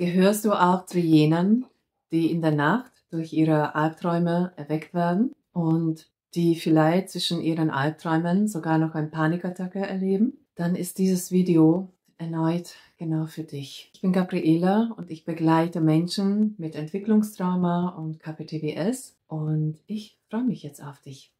Gehörst du auch zu jenen, die in der Nacht durch ihre Albträume erweckt werden und die vielleicht zwischen ihren Albträumen sogar noch eine Panikattacke erleben? Dann ist dieses Video erneut genau für dich. Ich bin Gabriela und ich begleite Menschen mit Entwicklungstrauma und KPTBS und ich freue mich jetzt auf dich.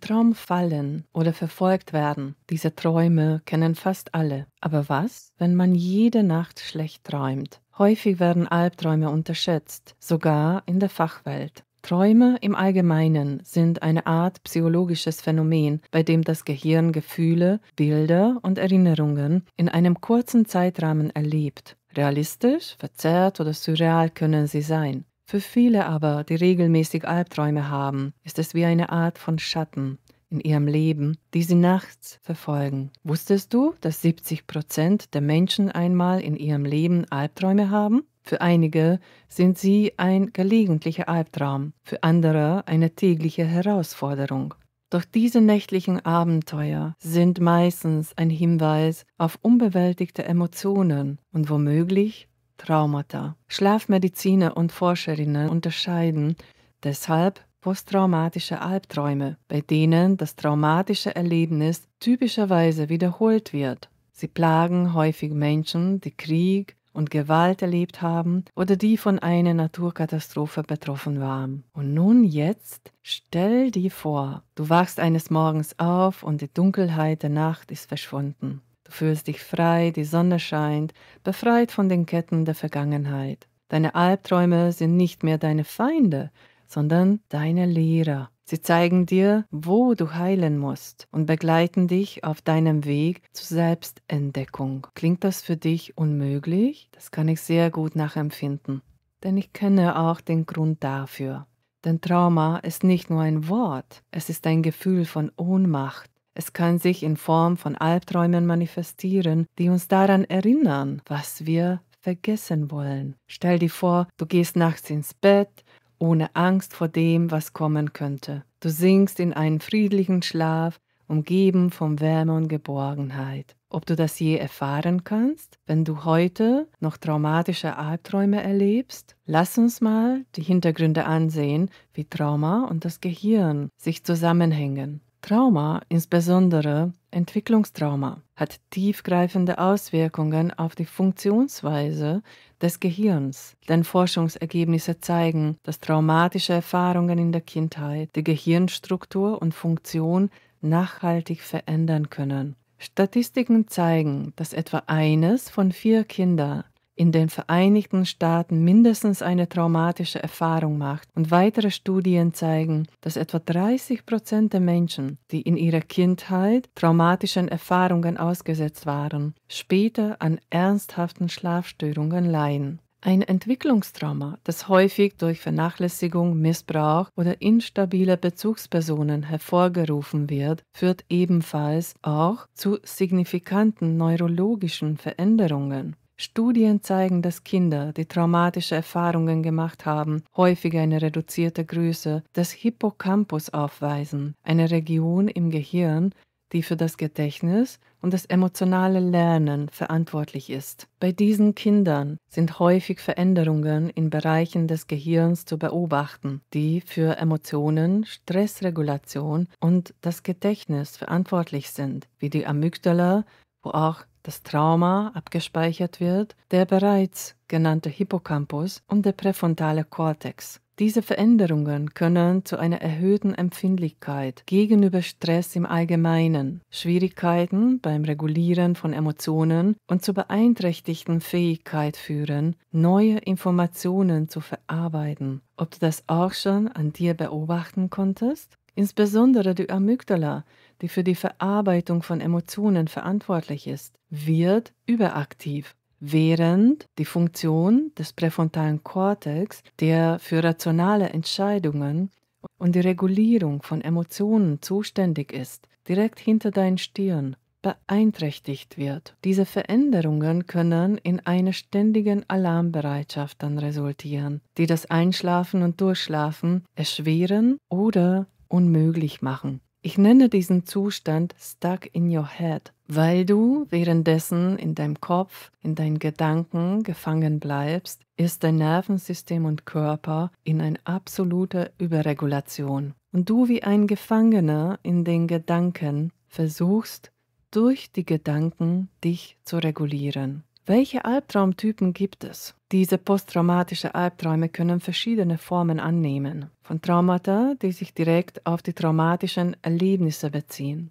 Traum fallen oder verfolgt werden. Diese Träume kennen fast alle. Aber was, wenn man jede Nacht schlecht träumt? Häufig werden Albträume unterschätzt, sogar in der Fachwelt. Träume im Allgemeinen sind eine Art psychologisches Phänomen, bei dem das Gehirn Gefühle, Bilder und Erinnerungen in einem kurzen Zeitrahmen erlebt. Realistisch, verzerrt oder surreal können sie sein. Für viele aber, die regelmäßig Albträume haben, ist es wie eine Art von Schatten in ihrem Leben, die sie nachts verfolgen. Wusstest du, dass 70 Prozent der Menschen einmal in ihrem Leben Albträume haben? Für einige sind sie ein gelegentlicher Albtraum, für andere eine tägliche Herausforderung. Doch diese nächtlichen Abenteuer sind meistens ein Hinweis auf unbewältigte Emotionen und womöglich Traumata. Schlafmediziner und Forscherinnen unterscheiden deshalb posttraumatische Albträume, bei denen das traumatische Erlebnis typischerweise wiederholt wird. Sie plagen häufig Menschen, die Krieg und Gewalt erlebt haben oder die von einer Naturkatastrophe betroffen waren. Und nun jetzt stell dir vor, du wachst eines Morgens auf und die Dunkelheit der Nacht ist verschwunden. Du fühlst dich frei, die Sonne scheint, befreit von den Ketten der Vergangenheit. Deine Albträume sind nicht mehr deine Feinde, sondern deine Lehrer. Sie zeigen dir, wo du heilen musst und begleiten dich auf deinem Weg zur Selbstentdeckung. Klingt das für dich unmöglich? Das kann ich sehr gut nachempfinden, denn ich kenne auch den Grund dafür. Denn Trauma ist nicht nur ein Wort, es ist ein Gefühl von Ohnmacht, es kann sich in Form von Albträumen manifestieren, die uns daran erinnern, was wir vergessen wollen. Stell dir vor, du gehst nachts ins Bett, ohne Angst vor dem, was kommen könnte. Du sinkst in einen friedlichen Schlaf, umgeben von Wärme und Geborgenheit. Ob du das je erfahren kannst, wenn du heute noch traumatische Albträume erlebst? Lass uns mal die Hintergründe ansehen, wie Trauma und das Gehirn sich zusammenhängen. Trauma, insbesondere Entwicklungstrauma, hat tiefgreifende Auswirkungen auf die Funktionsweise des Gehirns, denn Forschungsergebnisse zeigen, dass traumatische Erfahrungen in der Kindheit die Gehirnstruktur und Funktion nachhaltig verändern können. Statistiken zeigen, dass etwa eines von vier Kindern in den Vereinigten Staaten mindestens eine traumatische Erfahrung macht. Und weitere Studien zeigen, dass etwa 30 Prozent der Menschen, die in ihrer Kindheit traumatischen Erfahrungen ausgesetzt waren, später an ernsthaften Schlafstörungen leiden. Ein Entwicklungstrauma, das häufig durch Vernachlässigung, Missbrauch oder instabile Bezugspersonen hervorgerufen wird, führt ebenfalls auch zu signifikanten neurologischen Veränderungen. Studien zeigen, dass Kinder, die traumatische Erfahrungen gemacht haben, häufiger eine reduzierte Größe des Hippocampus aufweisen, eine Region im Gehirn, die für das Gedächtnis und das emotionale Lernen verantwortlich ist. Bei diesen Kindern sind häufig Veränderungen in Bereichen des Gehirns zu beobachten, die für Emotionen, Stressregulation und das Gedächtnis verantwortlich sind, wie die Amygdala, wo auch das Trauma abgespeichert wird, der bereits genannte Hippocampus und der präfrontale Kortex. Diese Veränderungen können zu einer erhöhten Empfindlichkeit gegenüber Stress im Allgemeinen, Schwierigkeiten beim Regulieren von Emotionen und zur beeinträchtigten Fähigkeit führen, neue Informationen zu verarbeiten. Ob du das auch schon an dir beobachten konntest? Insbesondere die Amygdala die für die Verarbeitung von Emotionen verantwortlich ist, wird überaktiv, während die Funktion des präfrontalen Kortex, der für rationale Entscheidungen und die Regulierung von Emotionen zuständig ist, direkt hinter deinen Stirn beeinträchtigt wird. Diese Veränderungen können in einer ständigen Alarmbereitschaft dann resultieren, die das Einschlafen und Durchschlafen erschweren oder unmöglich machen. Ich nenne diesen Zustand Stuck in Your Head, weil du währenddessen in deinem Kopf, in deinen Gedanken gefangen bleibst, ist dein Nervensystem und Körper in eine absolute Überregulation. Und du wie ein Gefangener in den Gedanken versuchst, durch die Gedanken dich zu regulieren. Welche Albtraumtypen gibt es? Diese posttraumatischen Albträume können verschiedene Formen annehmen, von Traumata, die sich direkt auf die traumatischen Erlebnisse beziehen,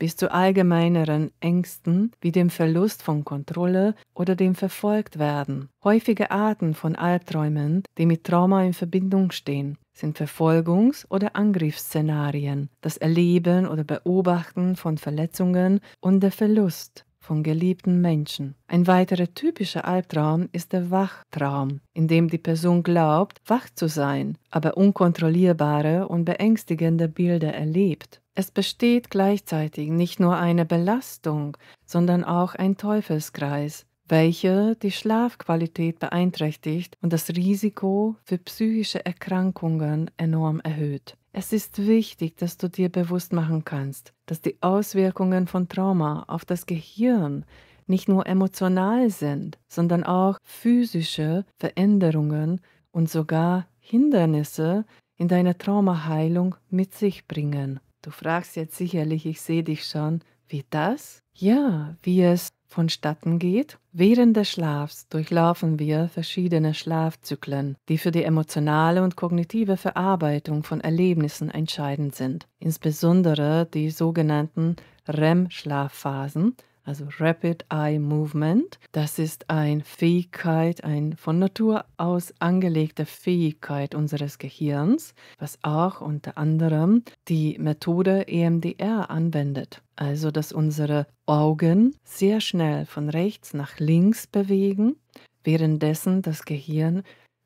bis zu allgemeineren Ängsten wie dem Verlust von Kontrolle oder dem Verfolgtwerden. Häufige Arten von Albträumen, die mit Trauma in Verbindung stehen, sind Verfolgungs- oder Angriffsszenarien, das Erleben oder Beobachten von Verletzungen und der Verlust von geliebten Menschen. Ein weiterer typischer Albtraum ist der Wachtraum, in dem die Person glaubt, wach zu sein, aber unkontrollierbare und beängstigende Bilder erlebt. Es besteht gleichzeitig nicht nur eine Belastung, sondern auch ein Teufelskreis, welcher die Schlafqualität beeinträchtigt und das Risiko für psychische Erkrankungen enorm erhöht. Es ist wichtig, dass du dir bewusst machen kannst, dass die Auswirkungen von Trauma auf das Gehirn nicht nur emotional sind, sondern auch physische Veränderungen und sogar Hindernisse in deiner Traumaheilung mit sich bringen. Du fragst jetzt sicherlich, ich sehe dich schon, wie das? Ja, wie es vonstatten geht? Während des Schlafs durchlaufen wir verschiedene Schlafzyklen, die für die emotionale und kognitive Verarbeitung von Erlebnissen entscheidend sind, insbesondere die sogenannten REM-Schlafphasen, also Rapid Eye Movement. Das ist eine Fähigkeit, eine von Natur aus angelegte Fähigkeit unseres Gehirns, was auch unter anderem die Methode EMDR anwendet. Also, dass unsere Augen sehr schnell von rechts nach links bewegen, währenddessen das Gehirn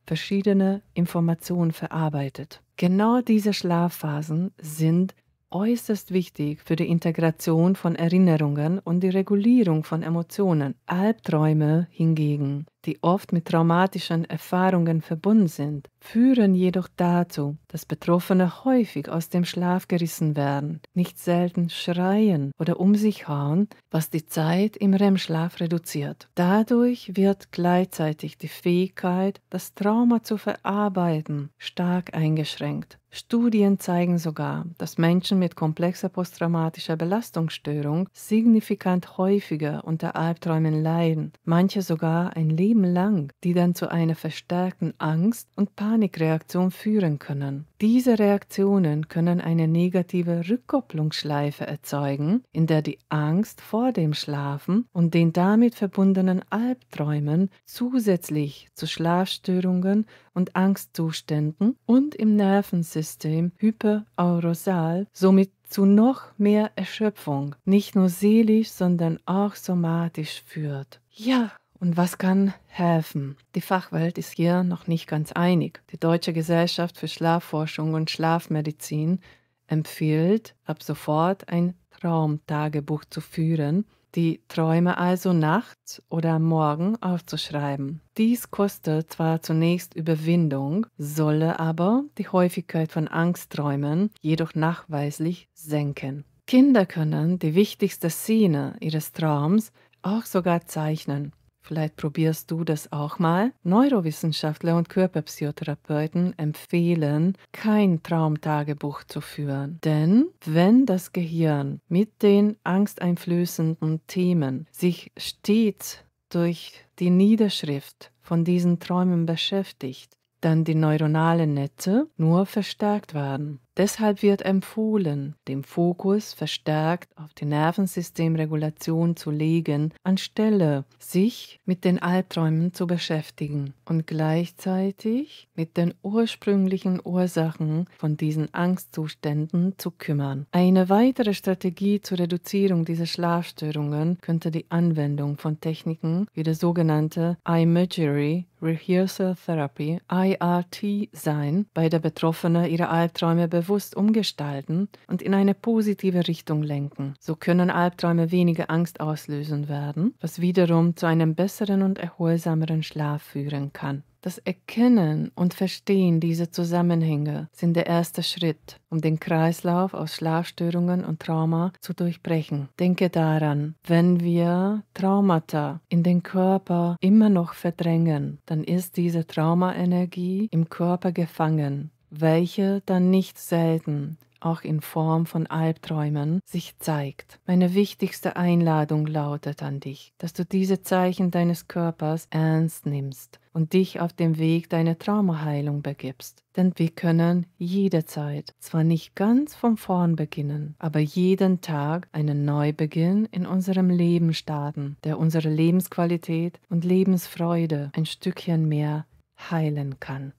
verschiedene Informationen verarbeitet. Genau diese Schlafphasen sind äußerst wichtig für die Integration von Erinnerungen und die Regulierung von Emotionen, Albträume hingegen die oft mit traumatischen Erfahrungen verbunden sind, führen jedoch dazu, dass Betroffene häufig aus dem Schlaf gerissen werden, nicht selten schreien oder um sich hauen, was die Zeit im REM-Schlaf reduziert. Dadurch wird gleichzeitig die Fähigkeit, das Trauma zu verarbeiten, stark eingeschränkt. Studien zeigen sogar, dass Menschen mit komplexer posttraumatischer Belastungsstörung signifikant häufiger unter Albträumen leiden, manche sogar ein Leben Leben lang, die dann zu einer verstärkten Angst- und Panikreaktion führen können. Diese Reaktionen können eine negative Rückkopplungsschleife erzeugen, in der die Angst vor dem Schlafen und den damit verbundenen Albträumen zusätzlich zu Schlafstörungen und Angstzuständen und im Nervensystem hyperaurosal somit zu noch mehr Erschöpfung, nicht nur seelisch, sondern auch somatisch führt. Ja, und was kann helfen? Die Fachwelt ist hier noch nicht ganz einig. Die Deutsche Gesellschaft für Schlafforschung und Schlafmedizin empfiehlt, ab sofort ein Traumtagebuch zu führen, die Träume also nachts oder am Morgen aufzuschreiben. Dies kostet zwar zunächst Überwindung, solle aber die Häufigkeit von Angstträumen jedoch nachweislich senken. Kinder können die wichtigste Szene ihres Traums auch sogar zeichnen. Vielleicht probierst du das auch mal. Neurowissenschaftler und Körperpsychotherapeuten empfehlen, kein Traumtagebuch zu führen. Denn wenn das Gehirn mit den angsteinflößenden Themen sich stets durch die Niederschrift von diesen Träumen beschäftigt, dann die neuronalen Netze nur verstärkt werden. Deshalb wird empfohlen, den Fokus verstärkt auf die Nervensystemregulation zu legen, anstelle sich mit den Albträumen zu beschäftigen und gleichzeitig mit den ursprünglichen Ursachen von diesen Angstzuständen zu kümmern. Eine weitere Strategie zur Reduzierung dieser Schlafstörungen könnte die Anwendung von Techniken wie der sogenannte Imagery Rehearsal Therapy IRT sein, bei der Betroffene ihre Albträume bewusst bewusst umgestalten und in eine positive Richtung lenken. So können Albträume weniger Angst auslösen werden, was wiederum zu einem besseren und erholsameren Schlaf führen kann. Das Erkennen und Verstehen dieser Zusammenhänge sind der erste Schritt, um den Kreislauf aus Schlafstörungen und Trauma zu durchbrechen. Denke daran, wenn wir Traumata in den Körper immer noch verdrängen, dann ist diese Traumaenergie im Körper gefangen welche dann nicht selten auch in Form von Albträumen, sich zeigt. Meine wichtigste Einladung lautet an dich, dass du diese Zeichen deines Körpers ernst nimmst und dich auf dem Weg deiner Traumaheilung begibst. Denn wir können jederzeit, zwar nicht ganz von Vorn beginnen, aber jeden Tag einen Neubeginn in unserem Leben starten, der unsere Lebensqualität und Lebensfreude ein Stückchen mehr heilen kann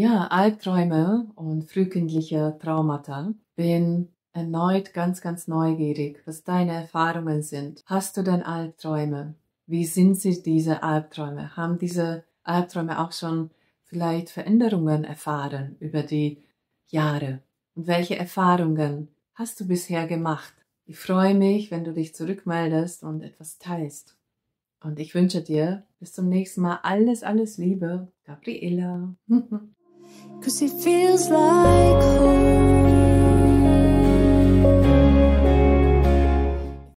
ja, Albträume und frühkindliche Traumata, bin erneut ganz, ganz neugierig, was deine Erfahrungen sind. Hast du denn Albträume? Wie sind sie diese Albträume? Haben diese Albträume auch schon vielleicht Veränderungen erfahren über die Jahre? Und welche Erfahrungen hast du bisher gemacht? Ich freue mich, wenn du dich zurückmeldest und etwas teilst. Und ich wünsche dir bis zum nächsten Mal alles, alles Liebe, Gabriela. Cause it feels like home.